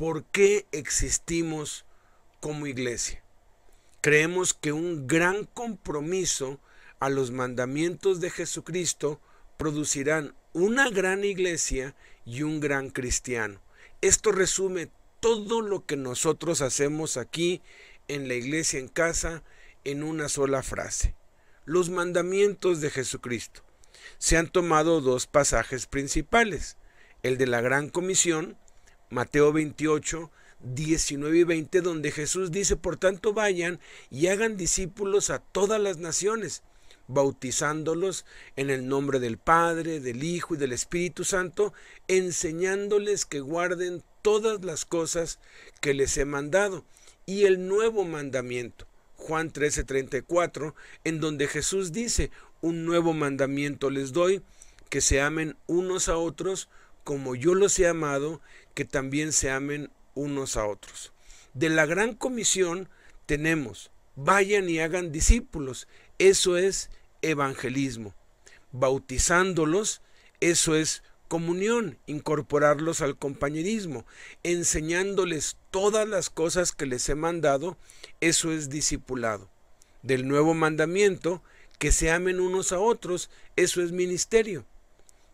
¿Por qué existimos como iglesia? Creemos que un gran compromiso a los mandamientos de Jesucristo producirán una gran iglesia y un gran cristiano. Esto resume todo lo que nosotros hacemos aquí en la iglesia en casa en una sola frase. Los mandamientos de Jesucristo. Se han tomado dos pasajes principales, el de la Gran Comisión Mateo 28, 19 y 20, donde Jesús dice, por tanto vayan y hagan discípulos a todas las naciones, bautizándolos en el nombre del Padre, del Hijo y del Espíritu Santo, enseñándoles que guarden todas las cosas que les he mandado. Y el nuevo mandamiento, Juan 13, 34, en donde Jesús dice, un nuevo mandamiento les doy, que se amen unos a otros como yo los he amado, que también se amen unos a otros. De la gran comisión tenemos, vayan y hagan discípulos, eso es evangelismo. Bautizándolos, eso es comunión, incorporarlos al compañerismo, enseñándoles todas las cosas que les he mandado, eso es discipulado. Del nuevo mandamiento, que se amen unos a otros, eso es ministerio.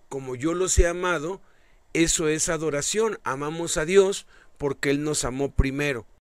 Como yo los he amado, eso es adoración. Amamos a Dios porque Él nos amó primero.